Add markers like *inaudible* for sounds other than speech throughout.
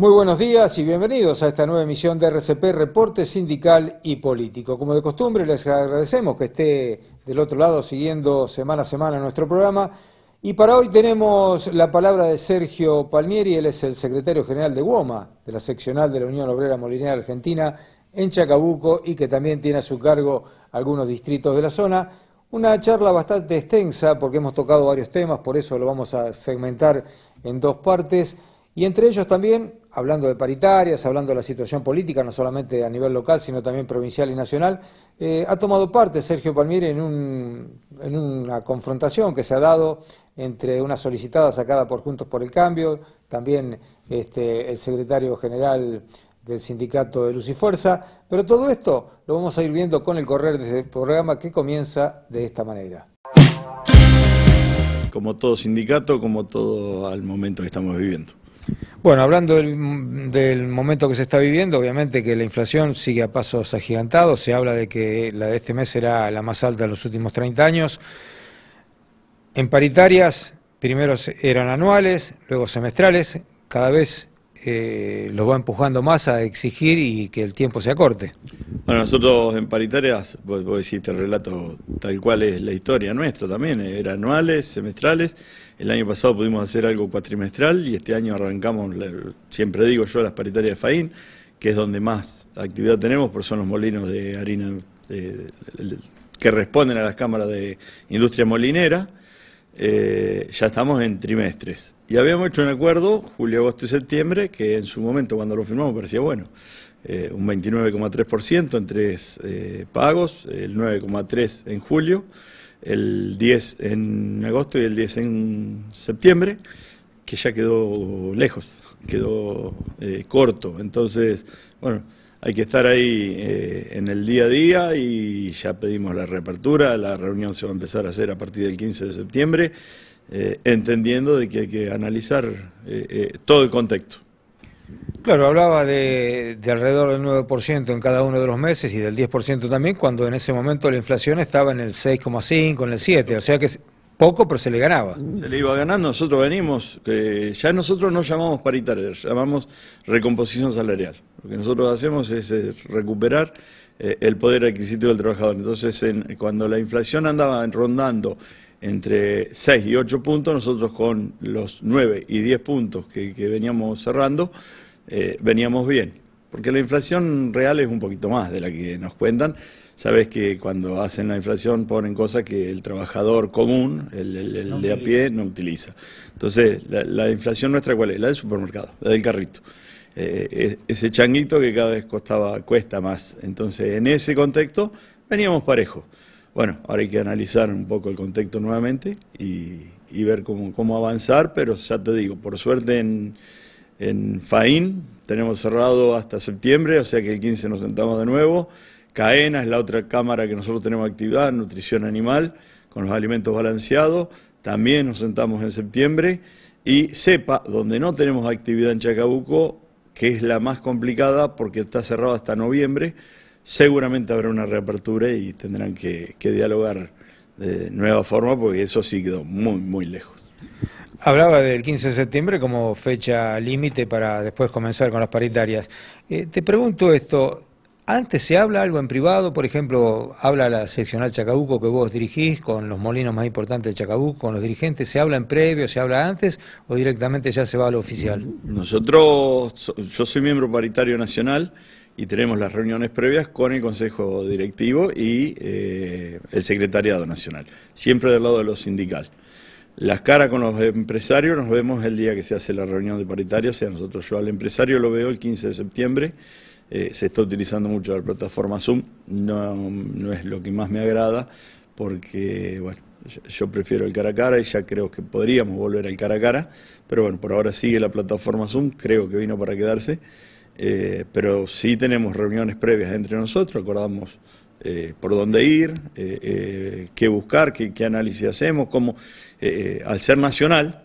Muy buenos días y bienvenidos a esta nueva emisión de RCP Reporte Sindical y Político. Como de costumbre, les agradecemos que esté del otro lado siguiendo semana a semana nuestro programa. Y para hoy tenemos la palabra de Sergio Palmieri, él es el secretario general de UOMA, de la seccional de la Unión Obrera Molinera Argentina, en Chacabuco, y que también tiene a su cargo algunos distritos de la zona. Una charla bastante extensa porque hemos tocado varios temas, por eso lo vamos a segmentar en dos partes. Y entre ellos también, hablando de paritarias, hablando de la situación política, no solamente a nivel local, sino también provincial y nacional, eh, ha tomado parte Sergio Palmieri en, una confrontación que se ha dado entre una solicitada sacada por Juntos por el Cambio, también este, el secretario general del sindicato de Luz y Fuerza, pero todo esto lo vamos a ir viendo con el correr desde el este programa que comienza de esta manera. Como todo sindicato, como todo al momento que estamos viviendo. Bueno, hablando del, momento que se está viviendo, obviamente que la inflación sigue a pasos agigantados, se habla de que la de este mes será la más alta de los últimos 30 años. En paritarias, primero eran anuales, luego semestrales, cada vez eh, los va empujando más a exigir y que el tiempo se acorte. Bueno, nosotros en paritarias, vos, vos hiciste el relato tal cual es la historia nuestra también, eh, eran anuales, semestrales, el año pasado pudimos hacer algo cuatrimestral y este año arrancamos, siempre digo yo, las paritarias de Faín, que es donde más actividad tenemos, porque son los molinos de harina que responden a las cámaras de industria molinera eh, ya estamos en trimestres. Y habíamos hecho un acuerdo, julio, agosto y septiembre, que en su momento cuando lo firmamos parecía bueno. Eh, un 29,3% en tres eh, pagos, el 9,3% en julio, el 10 en agosto y el 10 en septiembre, que ya quedó lejos, quedó eh, corto. Entonces, bueno, hay que estar ahí eh, en el día a día y ya pedimos la reapertura, la reunión se va a empezar a hacer a partir del 15 de septiembre, eh, entendiendo de que hay que analizar eh, todo el contexto. Claro, hablaba de, de, alrededor del 9% en cada uno de los meses y del 10% también, cuando en ese momento la inflación estaba en el 6,5, en el 7, o sea que poco, pero se le ganaba. Se le iba ganando, nosotros venimos, ya nosotros no llamamos paritaria, llamamos recomposición salarial. Lo que nosotros hacemos es, recuperar eh, el poder adquisitivo del trabajador. Entonces, cuando la inflación andaba rondando entre 6 y 8 puntos, nosotros con los 9 y 10 puntos que, veníamos cerrando, eh, veníamos bien. Porque la inflación real es un poquito más de la que nos cuentan. Sabes que cuando hacen la inflación ponen cosas que el trabajador común, el, de a pie, no utiliza. Entonces, la, inflación nuestra, ¿cuál es? La del supermercado, la del carrito. Eh, eh, ese changuito que cada vez costaba, cuesta más. Entonces, en ese contexto, veníamos parejo Bueno, ahora hay que analizar un poco el contexto nuevamente y, ver cómo, avanzar, pero ya te digo, por suerte en, en FAIN tenemos cerrado hasta septiembre, o sea que el 15 nos sentamos de nuevo. Caena es la otra cámara que nosotros tenemos actividad, nutrición animal, con los alimentos balanceados. También nos sentamos en septiembre. Y sepa, donde no tenemos actividad en Chacabuco, que es la más complicada porque está cerrado hasta noviembre, seguramente habrá una reapertura y tendrán que, que dialogar de nueva forma porque eso sí quedó muy, muy lejos. Hablaba del 15 de septiembre como fecha límite para después comenzar con las paritarias. Eh, te pregunto esto, ¿antes se habla algo en privado? Por ejemplo, habla la seccional Chacabuco que vos dirigís con los molinos más importantes de Chacabuco, con los dirigentes. ¿Se habla en previo, se habla antes o directamente ya se va a lo oficial? Nosotros, yo soy miembro paritario nacional y tenemos las reuniones previas con el Consejo Directivo y eh, el Secretariado Nacional, siempre del lado de lo sindical las caras con los empresarios nos vemos el día que se hace la reunión de paritarios, o sea, nosotros yo al empresario lo veo el 15 de septiembre, eh, se está utilizando mucho la plataforma Zoom, no, es lo que más me agrada, porque bueno, yo, prefiero el cara a cara y ya creo que podríamos volver al cara a cara, pero bueno, por ahora sigue la plataforma Zoom, creo que vino para quedarse, eh, pero sí tenemos reuniones previas entre nosotros, acordamos eh, por dónde ir, eh, eh, qué buscar, qué, análisis hacemos, cómo, al ser nacional,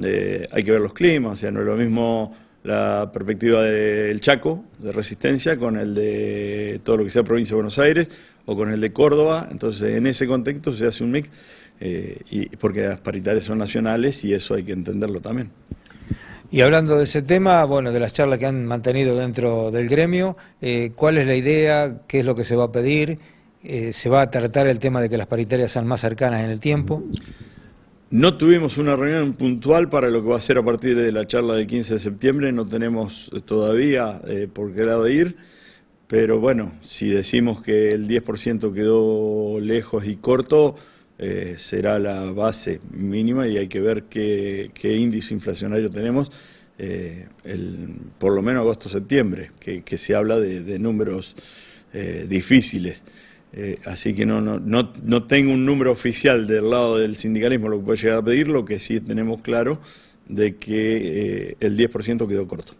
hay que ver los climas, o sea, no es lo mismo la perspectiva del Chaco, de resistencia, con el de todo lo que sea provincia de Buenos Aires o con el de Córdoba, entonces en ese contexto se hace un mix, y, porque las paritarias son nacionales y eso hay que entenderlo también. Y hablando de ese tema, bueno, de las charlas que han mantenido dentro del gremio, eh, ¿cuál es la idea? ¿Qué es lo que se va a pedir? Eh, ¿Se va a tratar el tema de que las paritarias sean más cercanas en el tiempo? No tuvimos una reunión puntual para lo que va a ser a partir de la charla del 15 de septiembre, no tenemos todavía eh, por qué lado ir, pero bueno, si decimos que el 10% quedó lejos y corto, eh, será la base mínima y hay que ver qué, índice inflacionario tenemos, eh, el, por lo menos agosto-septiembre, que, se habla de, números eh, difíciles. así que no, tengo un número oficial del lado del sindicalismo lo que puede llegar a pedir, lo que sí tenemos claro de que el 10% quedó corto.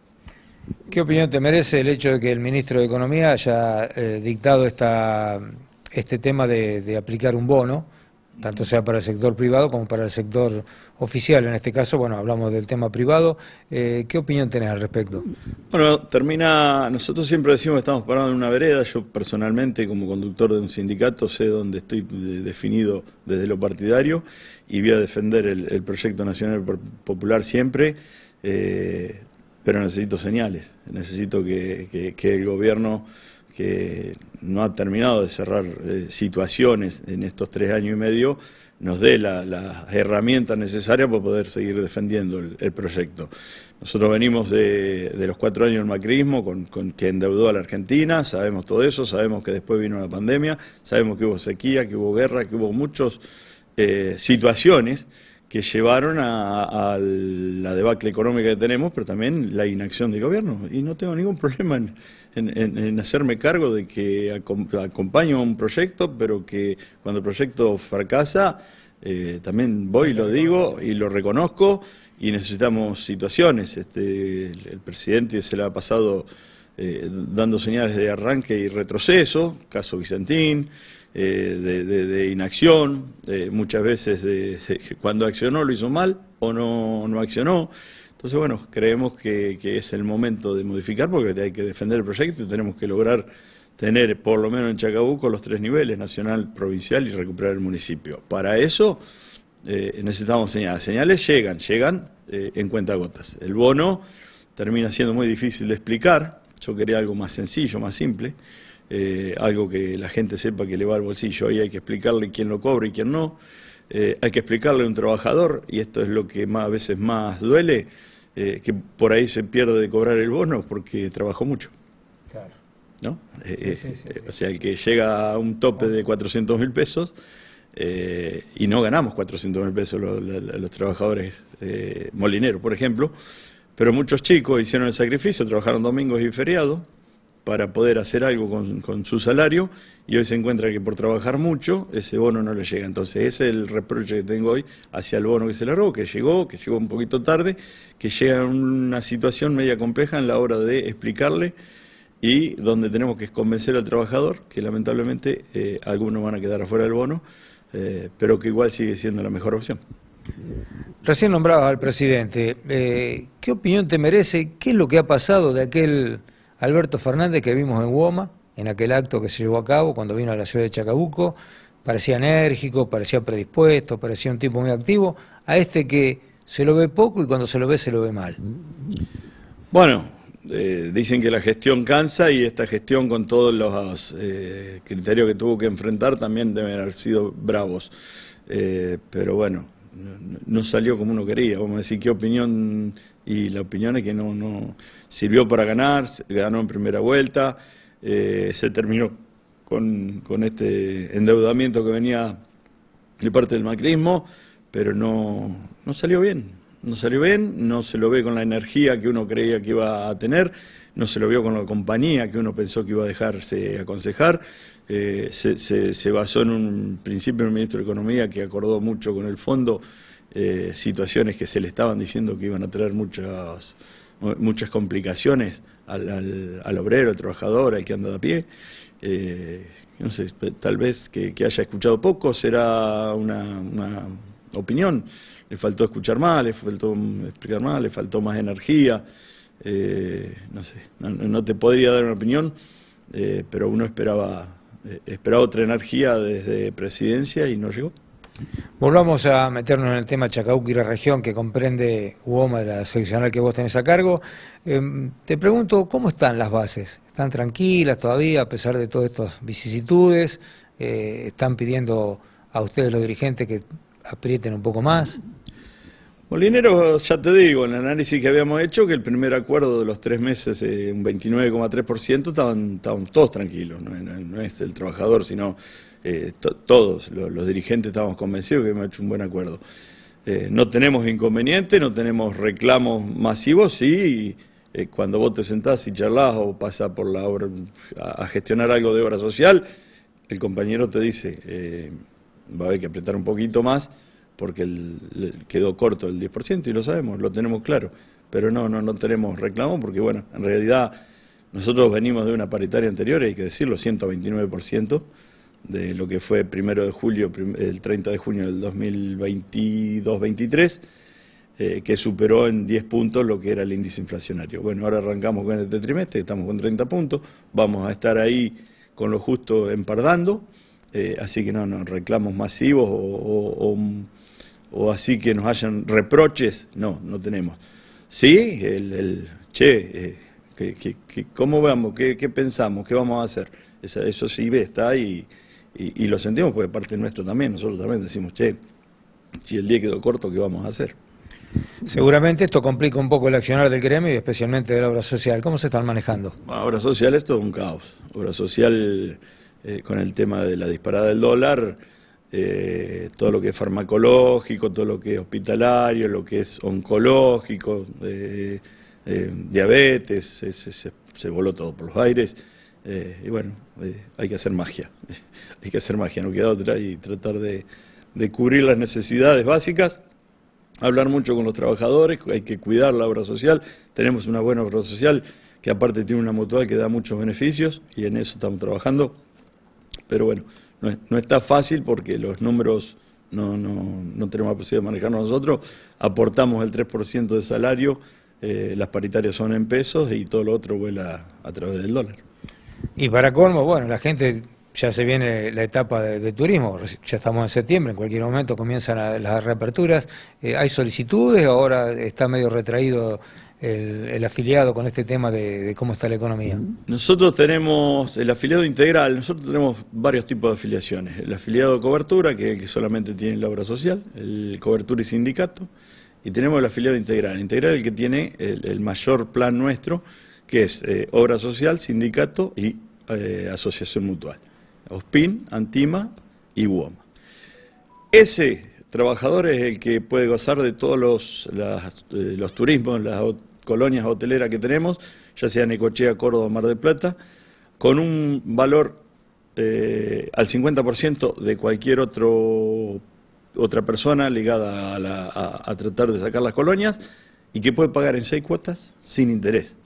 ¿Qué opinión te merece el hecho de que el ministro de Economía haya dictado esta, este tema de, aplicar un bono? tanto sea para el sector privado como para el sector oficial. En este caso, bueno, hablamos del tema privado. Eh, ¿Qué opinión tenés al respecto? Bueno, termina, nosotros siempre decimos que estamos parados en una vereda. Yo personalmente, como conductor de un sindicato, sé dónde estoy definido desde lo partidario y voy a defender el, proyecto nacional popular siempre. Eh, pero necesito señales, necesito que el gobierno que no ha terminado de cerrar eh, situaciones en estos tres años y medio, nos dé las herramientas necesarias para poder seguir defendiendo el, proyecto. Nosotros venimos de, los cuatro años del macrismo, con, que endeudó a la Argentina, sabemos todo eso, sabemos que después vino la pandemia, sabemos que hubo sequía, que hubo guerra, que hubo muchas eh, situaciones que llevaron a, a, la debacle económica que tenemos, pero también la inacción del gobierno. Y no tengo ningún *laughs* problema en en, hacerme cargo de que acompaño a un proyecto, pero que cuando el proyecto fracasa, eh, también voy y lo digo y lo reconozco y necesitamos situaciones. Este, el, presidente se le ha pasado eh, dando señales de arranque y retroceso, caso Vicentín, eh, de, inacción, muchas veces de, cuando accionó lo hizo mal o no accionó. Entonces, bueno, creemos que, es el momento de modificar porque hay que defender el proyecto y tenemos que lograr tener, por lo menos en Chacabuco, los tres niveles, nacional, provincial y recuperar el municipio. Para eso eh, necesitamos señales. Señales llegan, llegan eh, en cuentagotas. El bono termina siendo muy difícil de explicar. Yo quería algo más sencillo, más simple, eh, algo que la gente sepa que le va al bolsillo. Ahí hay que explicarle quién lo cobra y quién no. hay que explicarle a un trabajador, y esto es lo que más, a veces más duele, eh, que por ahí se pierde de cobrar el bono porque trabajó mucho. Claro. Eh, eh, o sea, el que llega a un tope de 400 mil pesos y no ganamos 400 mil pesos los, los trabajadores molineros, por ejemplo, pero muchos chicos hicieron el sacrificio, trabajaron domingos y feriados para poder hacer algo con, su salario y hoy se encuentra que por trabajar mucho ese bono no le llega. Entonces ese es el reproche que tengo hoy hacia el bono que se robó, que llegó, que llegó un poquito tarde, que llega una situación media compleja en la hora de explicarle y donde tenemos que convencer al trabajador, que lamentablemente eh, algunos van a quedar afuera del bono, eh, pero que igual sigue siendo la mejor opción. Recién nombrado al presidente. Eh, ¿Qué opinión te merece? ¿Qué es lo que ha pasado de aquel Alberto Fernández que vimos en Woma, en aquel acto que se llevó a cabo cuando vino a la ciudad de Chacabuco, parecía enérgico, parecía predispuesto, parecía un tipo muy activo, a este que se lo ve poco y cuando se lo ve se lo ve mal. Bueno, eh, dicen que la gestión cansa y esta gestión con todos los eh, criterios que tuvo que enfrentar también deben haber sido bravos. Eh, pero bueno, no, salió como uno quería. Vamos a decir qué opinión, y la opinión es que no, no sirvió para ganar, ganó en primera vuelta, eh, se terminó con, este endeudamiento que venía de parte del macrismo, pero no, no salió bien. No salió bien, no se lo ve con la energía que uno creía que iba a tener, no se lo vio con la compañía que uno pensó que iba a dejarse aconsejar. Eh, se, basó en un principio un ministro de Economía que acordó mucho con el fondo eh, situaciones que se le estaban diciendo que iban a traer muchas, muchas complicaciones al, al, obrero, al trabajador, al que anda a pie. Eh, no sé, tal vez que, haya escuchado poco será una, opinión. Le faltó escuchar más, le faltó explicar más, le faltó más energía. no sé, te podría dar una opinión, pero uno esperaba eh, esperaba otra energía desde presidencia y no llegó. Volvamos a meternos en el tema Chacauqui y la región que comprende UOMA, la seccional que vos tenés a cargo. Em, te pregunto, ¿cómo están las bases? ¿Están tranquilas todavía a pesar de todas estas vicisitudes? Eh, ¿Están pidiendo a ustedes los dirigentes que aprieten un poco más? Molinero, ya te digo, en el análisis que habíamos hecho, que el primer acuerdo de los tres meses, eh, un 29,3%, estaban, todos tranquilos, no, es el trabajador, sino eh, todos, los, dirigentes estábamos convencidos que hemos hecho un buen acuerdo. Eh, no tenemos inconvenientes, no tenemos reclamos masivos, sí, y, eh, cuando vos te sentás y charlas o pasas por la obra, a, a, gestionar algo de obra social, el compañero te dice, va a haber que apretar un poquito más, porque el, quedó corto el 10% y lo sabemos, lo tenemos claro. Pero no, no, no tenemos reclamo porque, bueno, en realidad nosotros venimos de una paritaria anterior, hay que decirlo, 129% de lo que fue primero de julio, el 30 de junio del 2022-23, eh, que superó en 10 puntos lo que era el índice inflacionario. Bueno, ahora arrancamos con este trimestre, estamos con 30 puntos, vamos a estar ahí con lo justo empardando, eh, así que no, no, reclamos masivos o o así que nos hayan reproches, no, no tenemos. Sí, el, che, eh, ¿cómo vamos? ¿Qué, ¿Qué, pensamos? ¿Qué vamos a hacer? eso sí ve, está ahí y, lo sentimos porque parte nuestro también, nosotros también decimos, che, si el día quedó corto, ¿qué vamos a hacer? Seguramente esto complica un poco el accionar del gremio y especialmente de la obra social. ¿Cómo se están manejando? La obra social es todo un caos. Obra social eh, con el tema de la disparada del dólar eh, todo lo que es farmacológico, todo lo que es hospitalario, lo que es oncológico, eh, eh, diabetes, se, voló todo por los aires. y bueno, hay que hacer magia, *laughs* hay que hacer magia, no queda otra y tratar de, de cubrir las necesidades básicas hablar mucho con los trabajadores, hay que cuidar la obra social, tenemos una buena obra social que aparte tiene una mutual que da muchos beneficios y en eso estamos trabajando. Pero bueno, no, está fácil porque los números no, tenemos la posibilidad de manejarnos nosotros. Aportamos el 3% de salario, eh, las paritarias son en pesos y todo lo otro vuela a través del dólar. Y para colmo, bueno, la gente ya se viene la etapa de, turismo, ya estamos en septiembre, en cualquier momento comienzan las reaperturas. Eh, ¿Hay solicitudes? ¿Ahora está medio retraído el, afiliado con este tema de, cómo está la economía? Nosotros tenemos el afiliado integral, nosotros tenemos varios tipos de afiliaciones. El afiliado de cobertura, que es el que solamente tiene la obra social, el cobertura y sindicato, y tenemos el afiliado integral. Integral es el que tiene el, mayor plan nuestro, que es eh, obra social, sindicato y eh, asociación mutual. OSPIN, ANTIMA y UOMA. Ese trabajador es el que puede gozar de todos los, eh, los turismos, las colonias hoteleras que tenemos, ya sea Necochea, Córdoba, Mar de Plata, con un valor eh, al 50% de cualquier otra persona ligada a, tratar de sacar las colonias y que puede pagar en seis cuotas sin interés.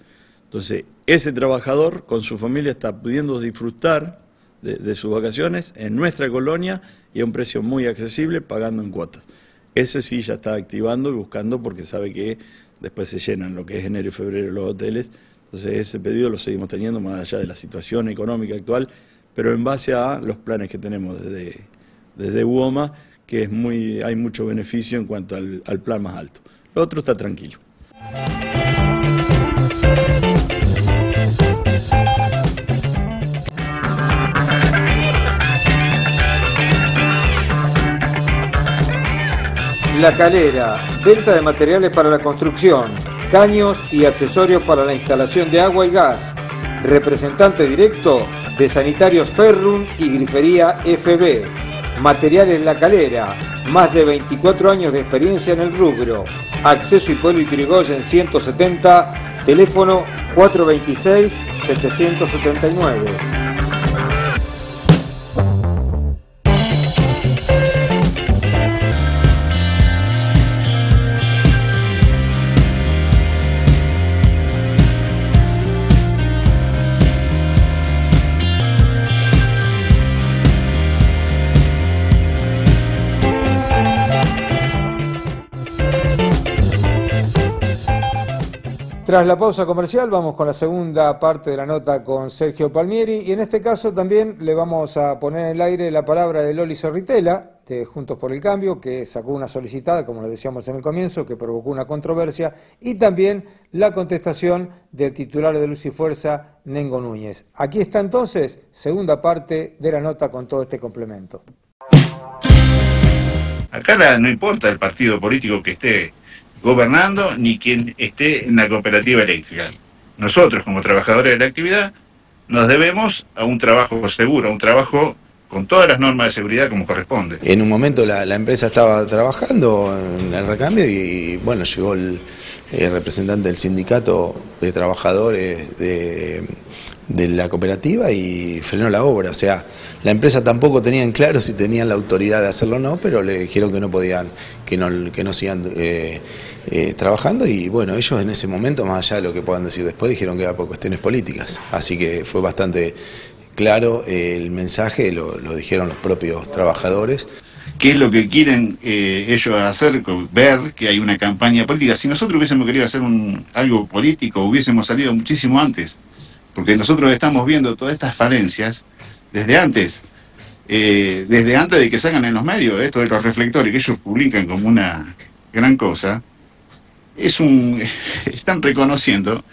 Entonces, ese trabajador con su familia está pudiendo disfrutar de, de, sus vacaciones en nuestra colonia y a un precio muy accesible pagando en cuotas. Ese sí ya está activando y buscando porque sabe que después se llenan lo que es enero y febrero los hoteles. Entonces ese pedido lo seguimos teniendo más allá de la situación económica actual, pero en base a los planes que tenemos desde, desde UOMA, que es muy, hay mucho beneficio en cuanto al, al plan más alto. Lo otro está tranquilo. La Calera, venta de materiales para la construcción, caños y accesorios para la instalación de agua y gas. Representante directo de Sanitarios Ferrum y Grifería FB. Materiales La Calera, más de 24 años de experiencia en el rubro. Acceso y Hipólito en 170, teléfono 426 779. Tras la pausa comercial vamos con la segunda parte de la nota con Sergio Palmieri y en este caso también le vamos a poner en el aire la palabra de Loli Zorritela de Juntos por el Cambio que sacó una solicitada, como lo decíamos en el comienzo, que provocó una controversia y también la contestación del titular de Luz y Fuerza, Nengo Núñez. Aquí está entonces segunda parte de la nota con todo este complemento. Acá no importa el partido político que esté gobernando ni quien esté en la cooperativa eléctrica. Nosotros, como trabajadores de la actividad, nos debemos a un trabajo seguro, a un trabajo con todas las normas de seguridad como corresponde. En un momento la, empresa estaba trabajando en el recambio y, bueno, llegó el eh, representante del sindicato de trabajadores de de la cooperativa y frenó la obra. O sea, la empresa tampoco tenía en claro si tenían la autoridad de hacerlo o no, pero le dijeron que no podían, que no, que no sigan eh, eh, trabajando y bueno, ellos en ese momento, más allá de lo que puedan decir después, dijeron que era por cuestiones políticas. Así que fue bastante claro eh, el mensaje, lo, dijeron los propios trabajadores. ¿Qué es lo que quieren ellos hacer? Ver que hay una campaña política. Si nosotros hubiésemos querido hacer un, algo político, hubiésemos salido muchísimo antes porque nosotros estamos viendo todas estas falencias desde antes, eh, desde antes de que salgan en los medios esto de los reflectores que ellos publican como una gran cosa, es un, *laughs* están reconociendo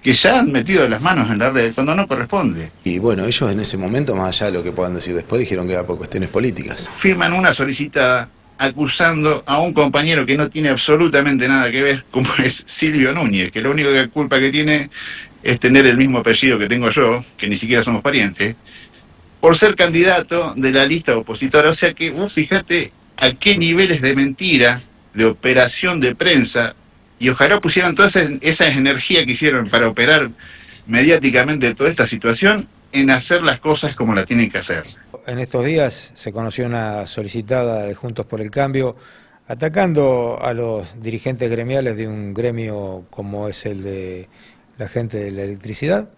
que ya han metido las manos en la red cuando no corresponde. Y bueno, ellos en ese momento, más allá de lo que puedan decir después, dijeron que era por cuestiones políticas. Firman una solicitada acusando a un compañero que no tiene absolutamente nada que ver, como es Silvio Núñez, que lo único única culpa que tiene es tener el mismo apellido que tengo yo, que ni siquiera somos parientes, por ser candidato de la lista opositora. O sea que vos fíjate a qué niveles de mentira, de operación de prensa, y ojalá pusieran toda esa, esa energía que hicieron para operar mediáticamente toda esta situación en hacer las cosas como la tienen que hacer. En estos días se conoció una solicitada de Juntos por el Cambio atacando a los dirigentes gremiales de un gremio como es el de la gente de la electricidad.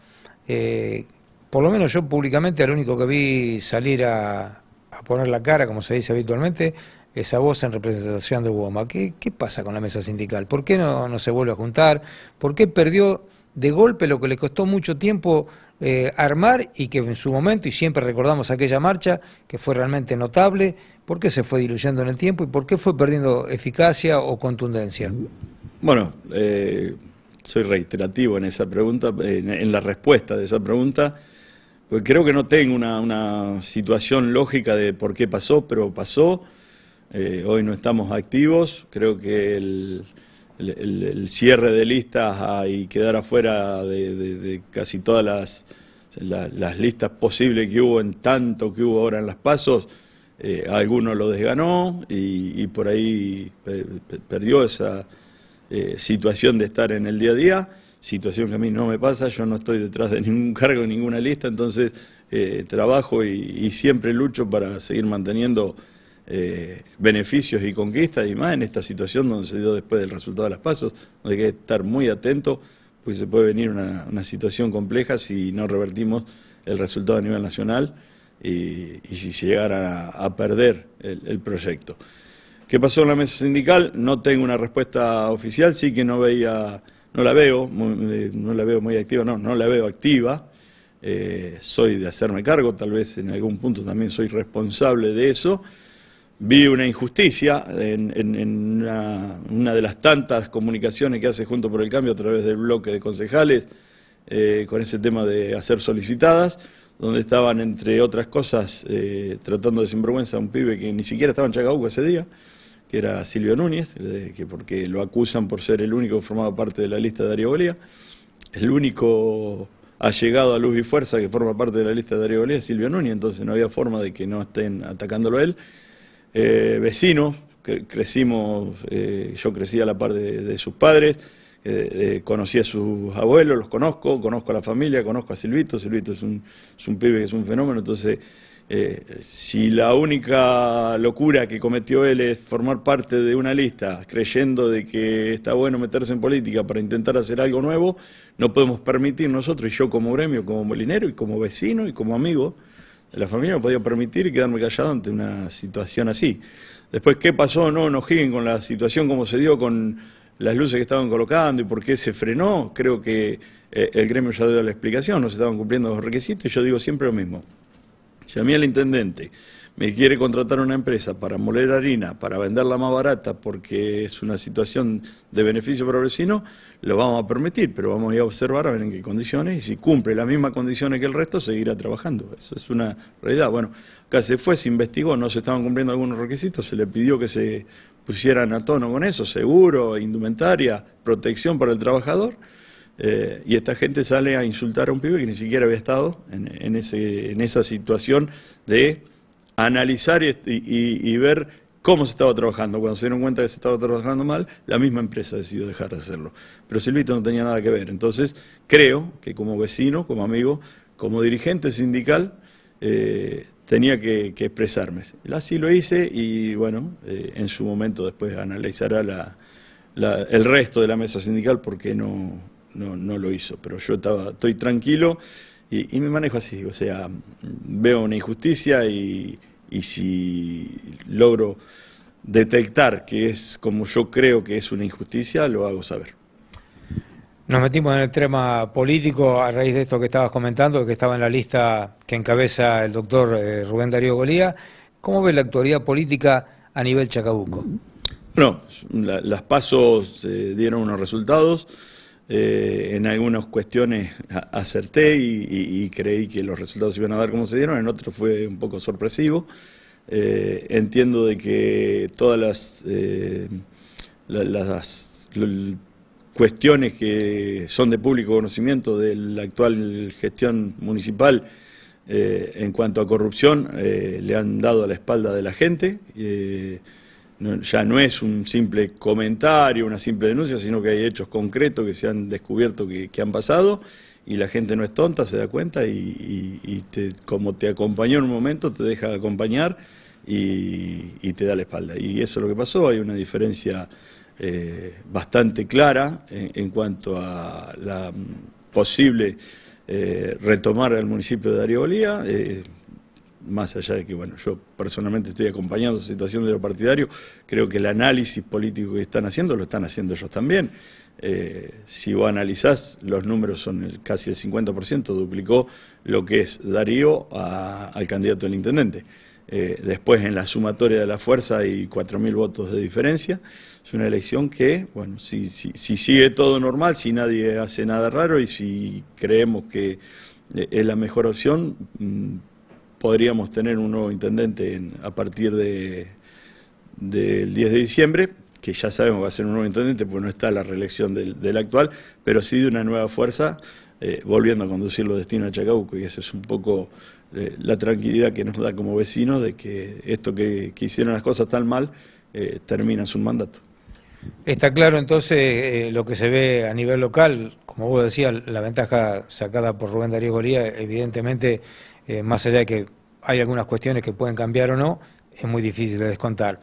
Eh, por lo menos yo públicamente, al único que vi salir a, poner la cara, como se dice habitualmente, es a vos en representación de UOMA, ¿Qué, ¿Qué, pasa con la mesa sindical? ¿Por qué no, no se vuelve a juntar? ¿Por qué perdió de golpe lo que le costó mucho tiempo eh, armar y que en su momento, y siempre recordamos aquella marcha, que fue realmente notable, ¿por qué se fue diluyendo en el tiempo y por qué fue perdiendo eficacia o contundencia? Bueno, eh, soy reiterativo en esa pregunta, en, la respuesta de esa pregunta, porque creo que no tengo una, una, situación lógica de por qué pasó, pero pasó. Eh, hoy no estamos activos, creo que el, cierre de listas y quedar afuera de, casi todas las, las listas posibles que hubo en tanto que hubo ahora en las pasos, eh, alguno lo desganó y por ahí eh, perdió esa eh, situación de estar en el día a día, situación que a mí no me pasa, yo no estoy detrás de ningún *laughs* cargo, ninguna lista, entonces eh, trabajo y, siempre lucho para seguir manteniendo eh, beneficios y conquistas, y más en esta situación donde se dio después del resultado de las pasos, donde hay que estar muy atento, porque se puede venir una, situación compleja si no revertimos el resultado a nivel nacional y, y si llegara a, perder el proyecto. ¿Qué pasó en la mesa sindical? No tengo una respuesta oficial, sí que no veía, no la veo, muy, eh, no la veo muy activa, no, no la veo activa. Eh, soy de hacerme cargo, tal vez en algún punto también soy responsable de eso. Vi una injusticia en, una, de las tantas comunicaciones que hace Junto por el Cambio a través del bloque de concejales eh, con ese tema de hacer solicitadas, donde estaban, entre otras cosas, tratando de sinvergüenza a un pibe que ni siquiera estaba en Chacabuco ese día que era Silvio Núñez, que porque lo acusan por ser el único que formaba parte de la lista de Darío Bolía, el único allegado a Luz y Fuerza que forma parte de la lista de Darío es Silvio Núñez, entonces no había forma de que no estén atacándolo a él. Eh, vecinos, crecimos, eh, yo crecí a la par de sus padres, eh, eh, conocí a sus abuelos, los conozco, conozco a la familia, conozco a Silvito, Silvito es un, es pibe que es un fenómeno, entonces eh, si la única locura que cometió él es formar parte de una lista, creyendo de que está bueno meterse en política para intentar hacer algo nuevo, no podemos permitir nosotros, y yo como gremio, como molinero, y como vecino, y como amigo de la familia, no podía permitir quedarme callado ante una situación así. Después, ¿qué pasó? No nos con la situación como se dio con las luces que estaban colocando y por qué se frenó, creo que eh, el gremio ya dio la explicación, no se estaban cumpliendo los requisitos, y yo digo siempre lo mismo. Si a mí el intendente me quiere contratar una empresa para moler harina, para venderla más barata, porque es una situación de beneficio para el vecino, lo vamos a permitir, pero vamos a ir a observar a ver en qué condiciones, y si cumple las mismas condiciones que el resto, seguirá trabajando. Eso es una realidad. Bueno, acá se fue, se investigó, no se estaban cumpliendo algunos requisitos, se le pidió que se pusieran a tono con eso, seguro, indumentaria, protección para el trabajador, eh, y esta gente sale a insultar a un pibe que ni siquiera había estado en, esa situación de analizar y, ver cómo se estaba trabajando. Cuando se dieron cuenta que se estaba trabajando mal, la misma empresa decidió dejar de hacerlo. Pero Silvito no tenía nada que ver. Entonces, creo que como vecino, como amigo, como dirigente sindical, eh, tenía que, que expresarme. Así lo hice y bueno, eh, en su momento después analizará el resto de la mesa sindical porque no, no, no lo hizo. Pero yo estaba, estoy tranquilo y, y, me manejo así. O sea, veo una injusticia y si logro detectar que es como yo creo que es una injusticia, lo hago saber. Nos metimos en el tema político a raíz de esto que estabas comentando, que estaba en la lista que encabeza el doctor eh, Rubén Darío Golía. ¿Cómo ves la actualidad política a nivel Chacabuco? Bueno, las pasos eh, dieron unos resultados. Eh, en algunas cuestiones acerté y, creí que los resultados iban a dar como se dieron, en otros fue un poco sorpresivo. entiendo de que todas las cuestiones que son de público conocimiento de la actual gestión municipal eh, en cuanto a corrupción eh, le han dado a la espalda de la gente. Eh, ya no es un simple comentario, una simple denuncia, sino que hay hechos concretos que se han descubierto que, han pasado y la gente no es tonta, se da cuenta y, como te acompañó en un momento, te deja de acompañar y te da la espalda. Y eso es lo que pasó, hay una diferencia eh, bastante clara en, cuanto a la posible eh, retomar al municipio de Darío eh, más allá de que bueno, yo personalmente estoy acompañando su situación de los partidarios, creo que el análisis político que están haciendo lo están haciendo ellos también. Eh, si vos analizás, los números son casi el 50%, duplicó lo que es Darío al candidato del intendente. después en la sumatoria de la fuerza hay 4.000 votos de diferencia es una elección que, bueno, si, sigue todo normal, si nadie hace nada raro y si creemos que eh, es la mejor opción, mm, podríamos tener un nuevo intendente a partir de, del 10 de diciembre, que ya sabemos que va a ser un nuevo intendente, pues no está la reelección del, actual, pero sí de una nueva fuerza, eh, volviendo a conducir los destinos a Chacabuco, y eso es un poco eh, la tranquilidad que nos da como vecinos de que esto que, hicieron las cosas tan mal, termina su mandato. Está claro entonces eh, lo que se ve a nivel local, como vos decías, la ventaja sacada por Rubén Darío Golía, evidentemente, eh, más allá de que hay algunas cuestiones que pueden cambiar o no, es muy difícil de descontar.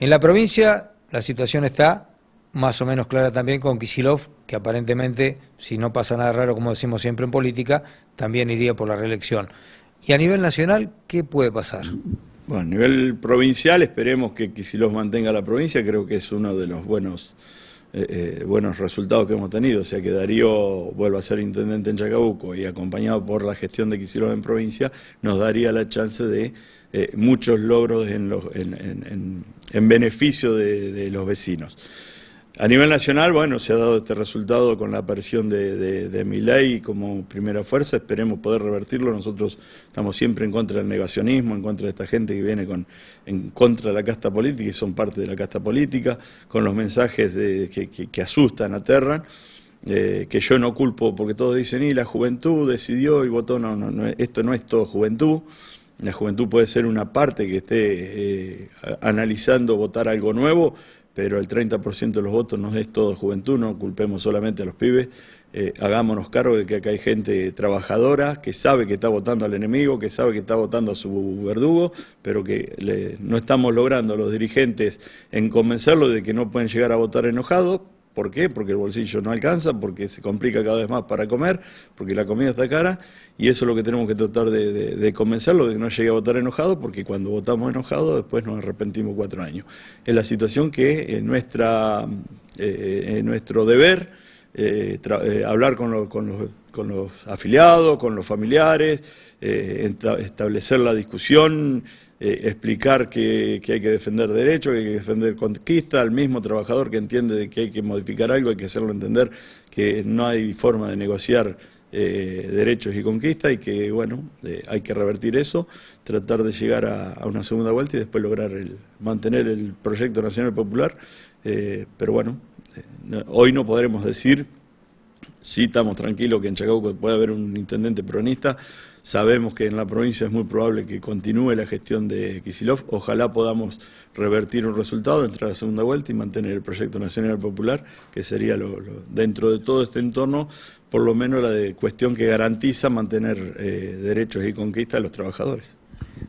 En la provincia la situación está más o menos clara también con Kisilov, que aparentemente, si no pasa nada raro, como decimos siempre en política, también iría por la reelección. Y a nivel nacional, ¿qué puede pasar? Bueno, a nivel provincial esperemos que los mantenga la provincia, creo que es uno de los eh, eh, buenos, resultados que hemos tenido, o sea que Darío vuelva a ser intendente en Chacabuco y acompañado por la gestión de Kicillof en provincia, nos daría la chance de eh, muchos logros en, beneficio de los vecinos. A nivel nacional, bueno, se ha dado este resultado con la aparición de, de, como primera fuerza, esperemos poder revertirlo, nosotros estamos siempre en contra del negacionismo, en contra de esta gente que viene con, en contra de la casta política y son parte de la casta política, con los mensajes que, asustan, aterran. Eh, que yo no culpo, porque todos dicen, y la juventud decidió y votó, no, no, no esto no es todo juventud, la juventud puede ser una parte que esté eh, analizando votar algo nuevo pero el 30% de los votos no es todo juventud, no culpemos solamente a los pibes, eh, hagámonos cargo de que acá hay gente trabajadora que sabe que está votando al enemigo, que sabe que está votando a su verdugo, pero que no estamos logrando los dirigentes en convencerlos de que no pueden llegar a votar enojados, ¿Por qué? Porque el bolsillo no alcanza, porque se complica cada vez más para comer, porque la comida está cara, y eso es lo que tenemos que tratar de, de, de de que no llegue a votar enojado, porque cuando votamos enojado después nos arrepentimos cuatro años. Es la situación que es nuestra, eh, eh, nuestro deber eh, hablar con los con los afiliados, con los familiares, eh, establecer la discusión, eh, explicar que, hay que defender derechos, que hay que defender conquista, al mismo trabajador que entiende de que hay que modificar algo, hay que hacerlo entender que no hay forma de negociar eh, derechos y conquista y que, bueno, hay que revertir eso, tratar de llegar a, una segunda vuelta y después lograr el, mantener el proyecto nacional popular, pero bueno, hoy no podremos decir Sí estamos tranquilos que en Chacauco puede haber un intendente peronista. Sabemos que en la provincia es muy probable que continúe la gestión de Kisilov. Ojalá podamos revertir un resultado, entrar a la segunda vuelta y mantener el proyecto nacional popular, que sería dentro de todo este entorno, por lo menos la cuestión que garantiza mantener eh, derechos y conquistas a los trabajadores.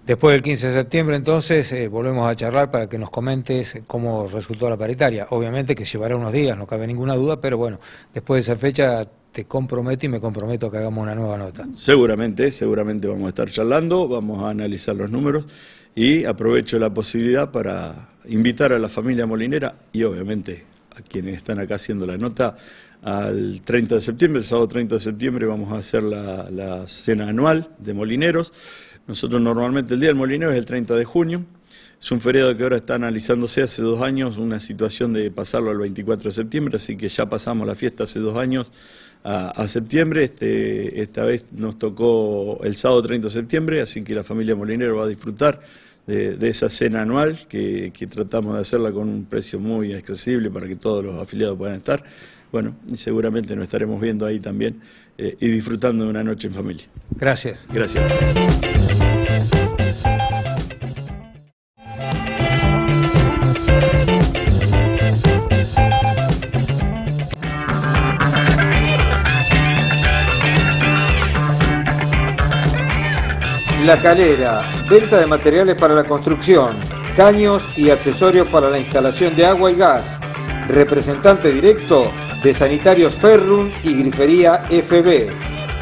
Después del 15 de septiembre, entonces, eh, volvemos a charlar para que nos comentes cómo resultó la paritaria. Obviamente que llevará unos días, no cabe ninguna duda, pero bueno, después de esa fecha te comprometo y me comprometo que hagamos una nueva nota. Seguramente, seguramente vamos a estar charlando, vamos a analizar los números y aprovecho la posibilidad para invitar a la familia molinera y obviamente a quienes están acá haciendo la nota al 30 de septiembre, el sábado 30 de septiembre vamos a hacer la cena anual de molineros. Nosotros normalmente el Día del Molinero es el 30 de junio. Es un feriado que ahora está analizándose hace dos años, una situación de pasarlo al 24 de septiembre, así que ya pasamos la fiesta hace dos años a, septiembre. Este, esta vez nos tocó el sábado 30 de septiembre, así que la familia Molinero va a disfrutar de, esa cena anual que, tratamos de hacerla con un precio muy accesible para que todos los afiliados puedan estar bueno, seguramente nos estaremos viendo ahí también eh, y disfrutando de una noche en familia. Gracias. Gracias. La Calera, venta de materiales para la construcción, caños y accesorios para la instalación de agua y gas. Representante directo de Sanitarios Ferrum y Grifería FB.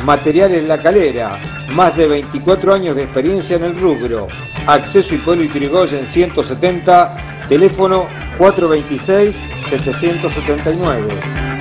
Materiales La Calera, más de 24 años de experiencia en el rubro. Acceso y Hipólito en 170, teléfono 426 779.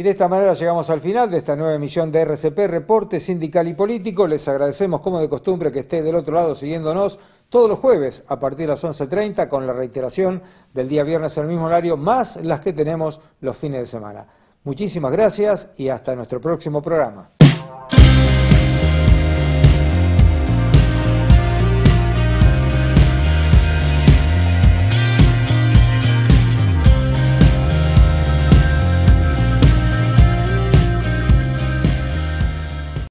Y de esta manera llegamos al final de esta nueva emisión de RCP, Reporte Sindical y Político. Les agradecemos, como de costumbre, que esté del otro lado siguiéndonos todos los jueves a partir de las 11.30 con la reiteración del día viernes en el mismo horario, más las que tenemos los fines de semana. Muchísimas gracias y hasta nuestro próximo programa.